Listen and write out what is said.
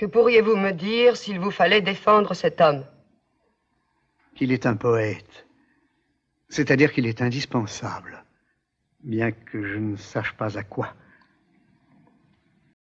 Que pourriez-vous me dire s'il vous fallait défendre cet homme Qu'il est un poète. C'est-à-dire qu'il est indispensable, bien que je ne sache pas à quoi.